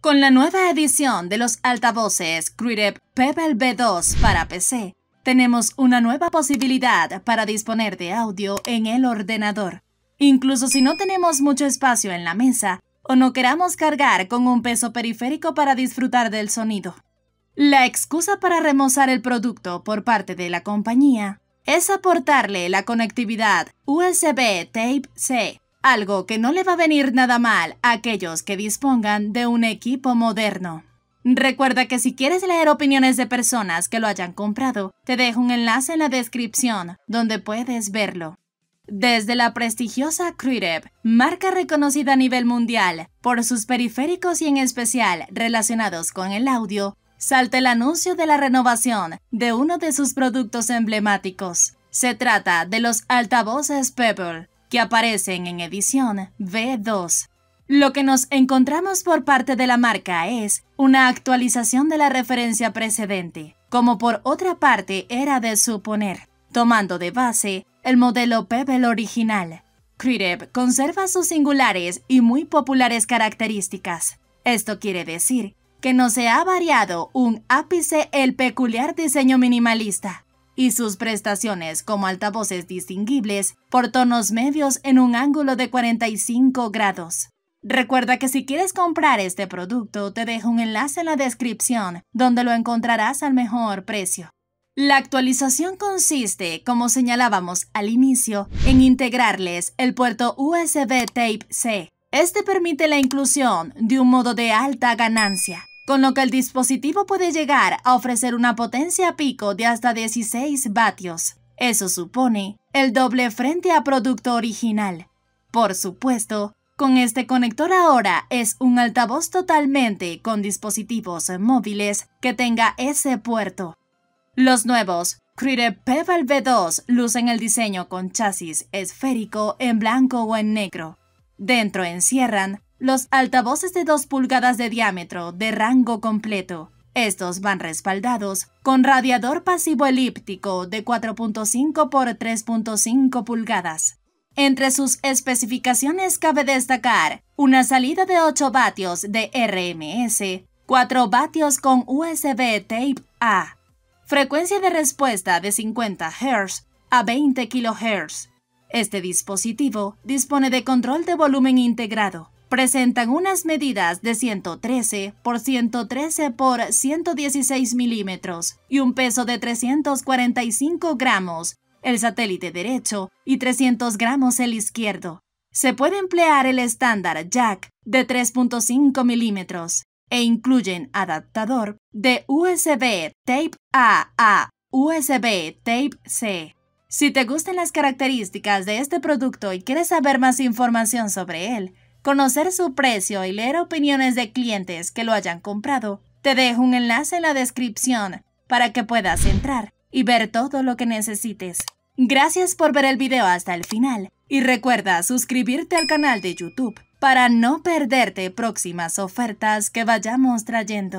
Con la nueva edición de los altavoces Creative Pebble B2 para PC, tenemos una nueva posibilidad para disponer de audio en el ordenador. Incluso si no tenemos mucho espacio en la mesa o no queramos cargar con un peso periférico para disfrutar del sonido. La excusa para remozar el producto por parte de la compañía es aportarle la conectividad USB Tape c algo que no le va a venir nada mal a aquellos que dispongan de un equipo moderno. Recuerda que si quieres leer opiniones de personas que lo hayan comprado, te dejo un enlace en la descripción donde puedes verlo. Desde la prestigiosa Creative, marca reconocida a nivel mundial por sus periféricos y en especial relacionados con el audio, salta el anuncio de la renovación de uno de sus productos emblemáticos. Se trata de los altavoces Pebble, que aparecen en edición V2. Lo que nos encontramos por parte de la marca es una actualización de la referencia precedente, como por otra parte era de suponer, tomando de base el modelo Pebble original. Creative conserva sus singulares y muy populares características. Esto quiere decir que no se ha variado un ápice el peculiar diseño minimalista, y sus prestaciones como altavoces distinguibles por tonos medios en un ángulo de 45 grados. Recuerda que si quieres comprar este producto te dejo un enlace en la descripción donde lo encontrarás al mejor precio. La actualización consiste, como señalábamos al inicio, en integrarles el puerto USB Tape c Este permite la inclusión de un modo de alta ganancia, con lo que el dispositivo puede llegar a ofrecer una potencia pico de hasta 16 vatios. Eso supone el doble frente a producto original. Por supuesto, con este conector ahora es un altavoz totalmente con dispositivos móviles que tenga ese puerto. Los nuevos Creative Pebble V2 lucen el diseño con chasis esférico en blanco o en negro. Dentro encierran los altavoces de 2 pulgadas de diámetro de rango completo. Estos van respaldados con radiador pasivo elíptico de 4.5 x 3.5 pulgadas. Entre sus especificaciones cabe destacar una salida de 8 vatios de RMS, 4 vatios con USB Tape A, frecuencia de respuesta de 50 Hz a 20 kHz. Este dispositivo dispone de control de volumen integrado, presentan unas medidas de 113 por 113 por 116 milímetros y un peso de 345 gramos, el satélite derecho y 300 gramos el izquierdo. Se puede emplear el estándar jack de 3.5 milímetros e incluyen adaptador de USB Tape A a USB Tape C. Si te gustan las características de este producto y quieres saber más información sobre él, conocer su precio y leer opiniones de clientes que lo hayan comprado, te dejo un enlace en la descripción para que puedas entrar y ver todo lo que necesites. Gracias por ver el video hasta el final y recuerda suscribirte al canal de YouTube para no perderte próximas ofertas que vayamos trayendo.